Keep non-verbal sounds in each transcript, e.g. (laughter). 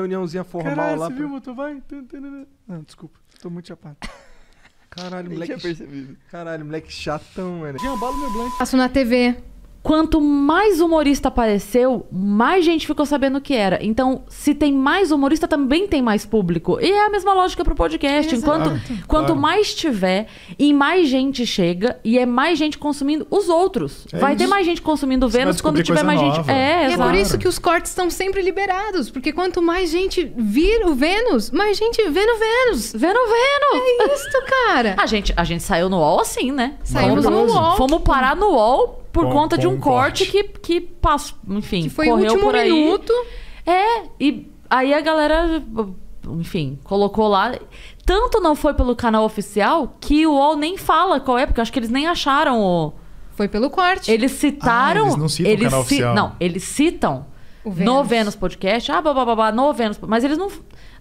reuniãozinha formal Caralho, lá. Você pra... viu, Vai. Não, ah, desculpa. Tô muito chapado. (laughs) Caralho, moleque. Caralho, moleque chatão, mano. Jean, bala meu blank. Passo na TV. Quanto mais humorista apareceu, mais gente ficou sabendo que era. Então, se tem mais humorista, também tem mais público. E é a mesma lógica pro podcast. Enquanto, claro, quanto claro. mais tiver e mais gente chega, e é mais gente consumindo os outros. É vai isso. ter mais gente consumindo Vênus quando tiver mais nova. gente. É, e exato. é por isso que os cortes estão sempre liberados. Porque quanto mais gente vir o Vênus, mais gente vê no Vênus. vê no Vênus! É isso, cara. a, gente, a gente saiu no UOL assim, né? Saímos no UOL. Fomos parar no UOL por com, conta com de um corte, corte, que, que passou, enfim, que foi correu o último por aí. minuto. É, e aí a galera, enfim, colocou lá. Tanto não foi pelo canal oficial que o UOL nem fala qual é, porque eu acho que eles nem acharam o. Foi pelo corte. Eles citaram. Ah, eles não citam eles o canal ci... oficial. Não, eles citam Vênus. no Vênus Podcast. Ah, babá, no Vênus. Mas eles não,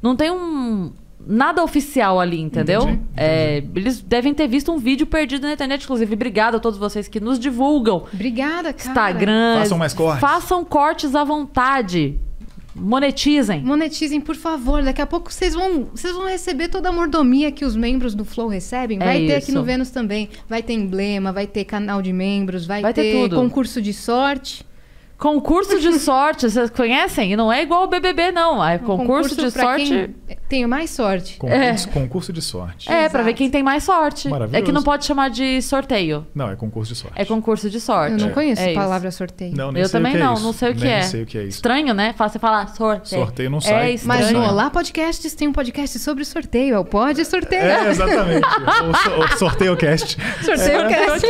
não tem um, nada oficial ali, entendeu? Entendi, é, entendi. É, eles devem ter visto um vídeo perdido na internet, inclusive. Obrigada a todos vocês que nos divulgam. Obrigada, cara. Instagram. Façam mais cortes. Façam cortes à vontade. Monetizem. Monetizem, por favor. Daqui a pouco vocês vão, vocês vão receber toda a mordomia que os membros do Flow recebem. É vai é ter isso. aqui no Vênus também. Vai ter emblema, vai ter canal de membros, vai, vai ter, ter concurso de sorte. Concurso de sorte, vocês conhecem? E não é igual o BBB, não. É um concurso, concurso de sorte. Tenho mais sorte. Concurso, é. concurso de sorte. É, para ver quem tem mais sorte. É que não pode chamar de sorteio. Não, é concurso de sorte. É concurso de sorte. Eu não é. conheço a é palavra sorteio. Não, nem Eu também é não, isso. não sei o que nem é. sei o que é isso. Estranho, né? Fácil falar sorteio. Sorteio não sai. É Mas no Olá Podcasts tem um podcast sobre sorteio. É o Pod Sorteio. É, exatamente. (laughs) É ou, sorteio cast. Sorteio cast.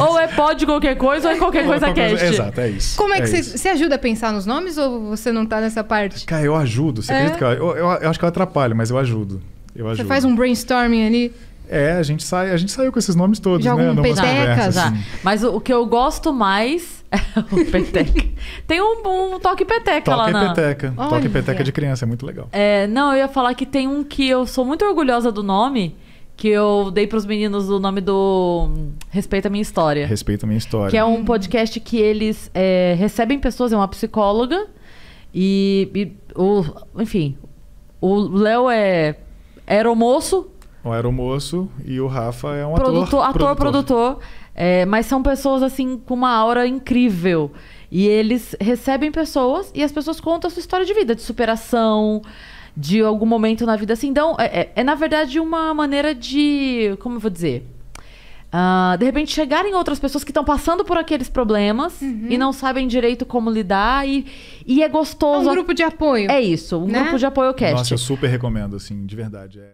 Ou é pod qualquer coisa ou é qualquer coisa cast. Exato, é isso. Como é, é que você, você ajuda a pensar nos nomes ou você não tá nessa parte? Cara, eu ajudo. Você é? acredita que eu, eu, eu, eu acho que eu atrapalho, mas eu ajudo. Eu ajudo. Você faz um brainstorming ali? É, a gente, sai, a gente saiu com esses nomes todos, De né? Um peteca, já. Ah. Assim. Mas o, que eu gosto mais é (laughs) o peteca. Tem um, um toque peteca toque lá na... peteca. Toque peteca de criança, é muito legal. É, não, eu ia falar que tem um que eu sou muito orgulhosa do nome, que eu dei para os meninos o nome do Respeita a Minha História. Respeita a Minha História. Que é um podcast que eles é, recebem pessoas, é uma psicóloga. E, e o, enfim, o Léo é aeromoço. Um aeromoço e o Rafa é um produtor, ator. Ator, produtor. produtor é, mas são pessoas assim com uma aura incrível. E eles recebem pessoas e as pessoas contam a sua história de vida, de superação, de algum momento na vida assim. Então, é, é, é na verdade uma maneira de. Como eu vou dizer? Uh, de repente chegarem outras pessoas que estão passando por aqueles problemas uhum. e não sabem direito como lidar e, e é gostoso. É um grupo de apoio. É isso, um né? grupo de apoio cast. Nossa, eu super recomendo, assim, de verdade. É.